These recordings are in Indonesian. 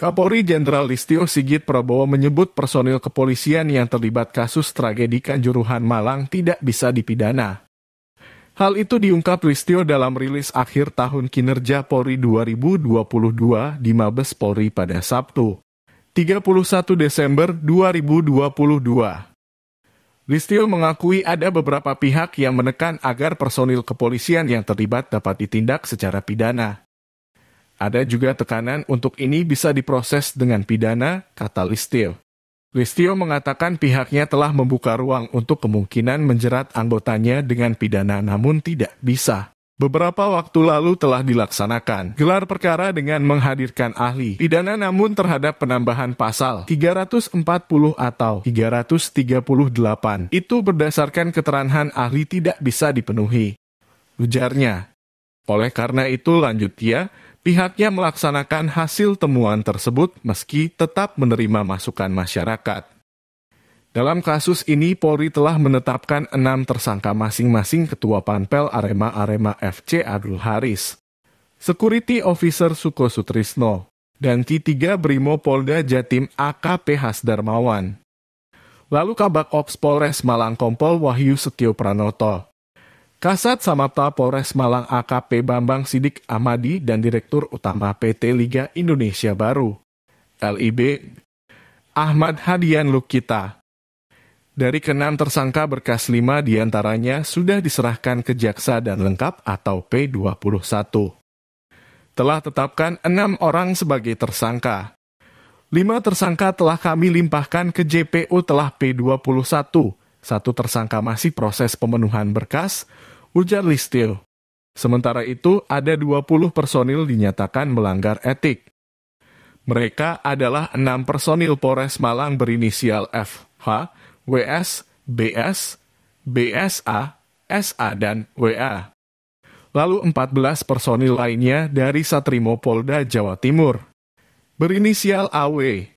Kapolri Jenderal Listio Sigit Prabowo menyebut personil kepolisian yang terlibat kasus tragedi Kanjuruhan Malang tidak bisa dipidana. Hal itu diungkap Listio dalam rilis akhir tahun kinerja Polri 2022 di Mabes Polri pada Sabtu, 31 Desember 2022. Listio mengakui ada beberapa pihak yang menekan agar personil kepolisian yang terlibat dapat ditindak secara pidana. Ada juga tekanan untuk ini bisa diproses dengan pidana, kata Listio. Listio mengatakan pihaknya telah membuka ruang untuk kemungkinan menjerat anggotanya dengan pidana namun tidak bisa. Beberapa waktu lalu telah dilaksanakan gelar perkara dengan menghadirkan ahli pidana namun terhadap penambahan pasal 340 atau 338 itu berdasarkan keterangan ahli tidak bisa dipenuhi. Ujarnya. Oleh karena itu lanjut dia, ya, Pihaknya melaksanakan hasil temuan tersebut meski tetap menerima masukan masyarakat. Dalam kasus ini, Polri telah menetapkan enam tersangka masing-masing Ketua Panpel Arema-Arema FC Abdul Haris, Security Officer Suko Sutrisno, dan K3 Brimo Polda Jatim AKP Hasdarmawan. Lalu Kabak Ops Polres Malang Kompol Wahyu Setio Pranoto Kasat Samapta Polres Malang AKP Bambang Sidik Amadi dan Direktur Utama PT Liga Indonesia Baru, LIB, Ahmad Hadian Lukita. Dari keenam tersangka berkas lima diantaranya sudah diserahkan ke jaksa dan lengkap atau P21. Telah tetapkan enam orang sebagai tersangka. Lima tersangka telah kami limpahkan ke JPU telah P21, satu tersangka masih proses pemenuhan berkas, ujar Listio. Sementara itu, ada 20 personil dinyatakan melanggar etik. Mereka adalah enam personil Polres Malang berinisial FH, WS, BS, BSA, SA, dan WA. Lalu 14 personil lainnya dari Satrimo Polda Jawa Timur. Berinisial AW,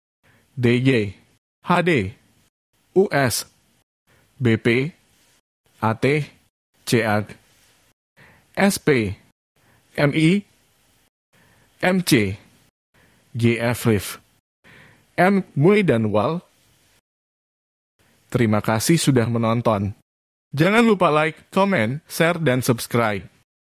DJ, HD, US, BP, AT, CA, SP, MI, MC, GF, Rif, M Mui dan Wal. Terima kasih sudah menonton. Jangan lupa like, comment, share, dan subscribe.